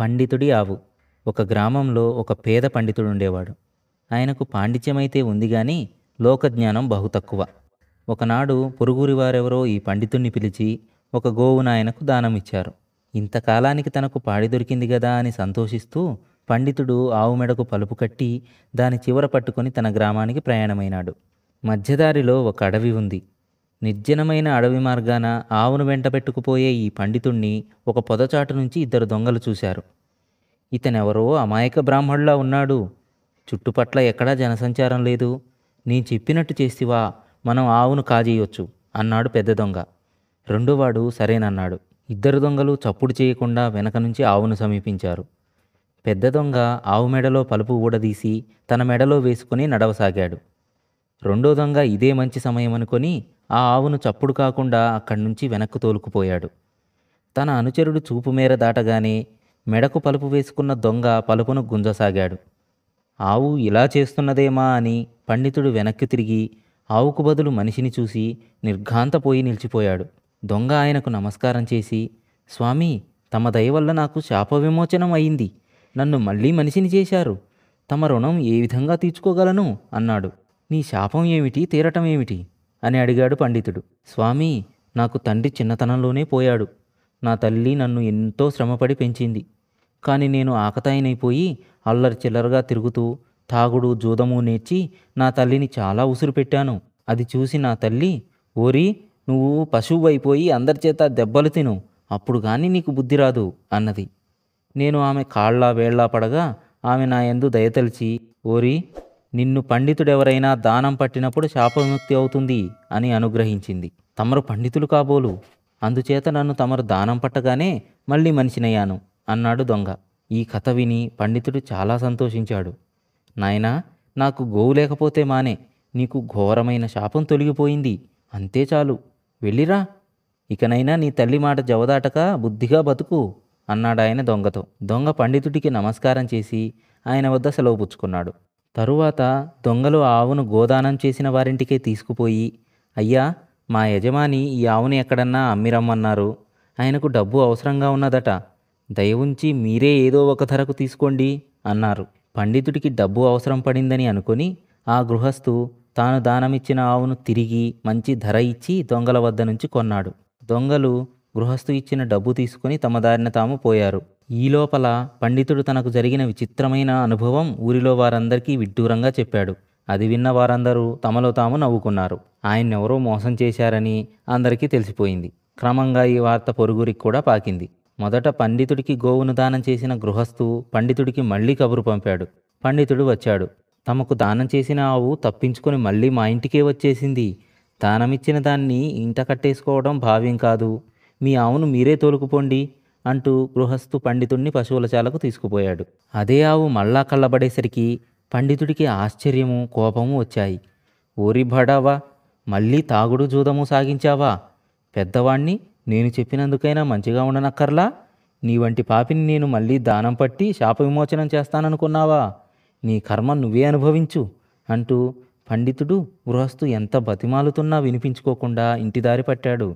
పండితుడి ఆవు ఒక గ్రామంలో ఒక పేద పండితుడు ఉండేవాడు ఆయనకు పాండిత్యమైతే ఉంది కానీ లోకజ్ఞానం బహు తక్కువ ఒకనాడు పొరుగురి వారెవరో ఈ పండితుణ్ణి పిలిచి ఒక గోవును ఆయనకు దానం ఇచ్చారు ఇంతకాలానికి తనకు పాడి దొరికింది కదా అని సంతోషిస్తూ పండితుడు ఆవు మెడకు పలుపు కట్టి దాని చివర పట్టుకొని తన గ్రామానికి ప్రయాణమైనాడు మధ్యదారిలో ఒక అడవి ఉంది నిర్జనమైన అడవి మార్గాన ఆవును వెంటబెట్టుకుపోయే ఈ పండితుణ్ణి ఒక పొదచాటు నుంచి ఇద్దరు దొంగలు చూశారు ఇతనెవరో అమాయక బ్రాహ్మణులా ఉన్నాడు చుట్టుపట్ల ఎక్కడా జనసంచారం లేదు నేను చెప్పినట్టు చేస్తివా మనం ఆవును కాజేయొచ్చు అన్నాడు పెద్ద దొంగ రెండోవాడు సరేనన్నాడు ఇద్దరు దొంగలు చప్పుడు చేయకుండా వెనక నుంచి ఆవును సమీపించారు పెద్ద దొంగ ఆవు మెడలో పలుపు ఊడదీసి తన మెడలో వేసుకుని నడవసాగాడు రెండో దొంగ ఇదే మంచి సమయం అనుకొని ఆ ఆవును చప్పుడు కాకుండా అక్కడి నుంచి వెనక్కు తోలుకుపోయాడు తన అనుచరుడు చూపు మేర దాటగానే మెడకు పలుపు వేసుకున్న దొంగ పలుపును గుంజసాగాడు ఆవు ఇలా చేస్తున్నదేమా అని పండితుడు వెనక్కి తిరిగి ఆవుకు బదులు మనిషిని చూసి నిర్ఘాంతపోయి నిలిచిపోయాడు దొంగ ఆయనకు నమస్కారం చేసి స్వామి తమ దయ వల్ల నాకు శాప విమోచనం అయింది నన్ను మళ్ళీ మనిషిని చేశారు తమ రుణం ఏ విధంగా తీర్చుకోగలను అన్నాడు నీ శాపం ఏమిటి తీరటం ఏమిటి అని అడిగాడు పండితుడు స్వామి నాకు తండ్రి చిన్నతనంలోనే పోయాడు నా తల్లి నన్ను ఎంతో శ్రమపడి పెంచింది కానీ నేను ఆకతాయినైపోయి అల్లరి చిల్లరగా తిరుగుతూ తాగుడు జూదము నేర్చి నా తల్లిని చాలా ఉసురు పెట్టాను అది చూసి నా తల్లి ఓరి నువ్వు పశువు అయిపోయి అందరి చేత దెబ్బలు తిను అప్పుడు కానీ నీకు బుద్ధి రాదు అన్నది నేను ఆమె కాళ్ళ వేళ్లా పడగా ఆమె నా ఎందు దయతలిచి ఓరి నిన్ను పండితుడెవరైనా దానం పట్టినప్పుడు శాపముక్తి అవుతుంది అని అనుగ్రహించింది తమరు పండితులు కాబోలు అందుచేత నన్ను తమరు దానం పట్టగానే మళ్ళీ మనిషినయ్యాను అన్నాడు దొంగ ఈ కథ విని పండితుడు చాలా సంతోషించాడు నాయనా నాకు గోవు లేకపోతే మానే నీకు ఘోరమైన శాపం తొలగిపోయింది అంతే చాలు వెళ్ళిరా ఇకనైనా నీ తల్లి మాట జవదాటక బుద్ధిగా బతుకు అన్నాడాయన దొంగతో దొంగ పండితుడికి నమస్కారం చేసి ఆయన వద్ద సెలవు పుచ్చుకున్నాడు తరువాత దొంగలు ఆవును గోదానం చేసిన వారింటికే తీసుకుపోయి అయ్యా మా యజమాని ఈ ఆవుని ఎక్కడన్నా అమ్మిరమ్మన్నారు ఆయనకు డబ్బు అవసరంగా ఉన్నదట దయవుంచి మీరే ఏదో ఒక ధరకు తీసుకోండి అన్నారు పండితుడికి డబ్బు అవసరం పడిందని అనుకుని ఆ గృహస్థు తాను దానమిచ్చిన ఆవును తిరిగి మంచి ధర ఇచ్చి దొంగల వద్ద నుంచి కొన్నాడు దొంగలు గృహస్థు ఇచ్చిన డబ్బు తీసుకుని తమ దారిన తాము పోయారు ఈ లోపల పండితుడు తనకు జరిగిన విచిత్రమైన అనుభవం ఊరిలో వారందరికీ విడ్డూరంగా చెప్పాడు అది విన్న వారందరూ తమలో తాము నవ్వుకున్నారు ఆయన్నెవరో మోసం చేశారని అందరికీ తెలిసిపోయింది క్రమంగా ఈ వార్త పొరుగురికి కూడా పాకింది మొదట పండితుడికి గోవును దానం చేసిన గృహస్థు పండితుడికి మళ్ళీ కబురు పంపాడు పండితుడు వచ్చాడు తమకు దానం చేసిన ఆవు తప్పించుకుని మళ్ళీ మా ఇంటికే వచ్చేసింది దానమిచ్చిన దాన్ని ఇంట కట్టేసుకోవడం భావ్యం కాదు మీ ఆవును మీరే తోలుకుపోండి అంటూ గృహస్థు పండితుణ్ణి పశువుల చాలకు తీసుకుపోయాడు అదే ఆవు మళ్ళా కళ్ళబడేసరికి పండితుడికి ఆశ్చర్యము కోపము వచ్చాయి ఓరి భడావా మళ్ళీ తాగుడు జూదము సాగించావా పెద్దవాణ్ణి నేను చెప్పినందుకైనా మంచిగా ఉండనక్కర్లా నీ వంటి పాపిని నేను మళ్ళీ దానం పట్టి శాప విమోచనం చేస్తాననుకున్నావా నీ కర్మ నువ్వే అనుభవించు అంటూ పండితుడు గృహస్థు ఎంత బతిమాలుతున్నా వినిపించుకోకుండా ఇంటిదారి పట్టాడు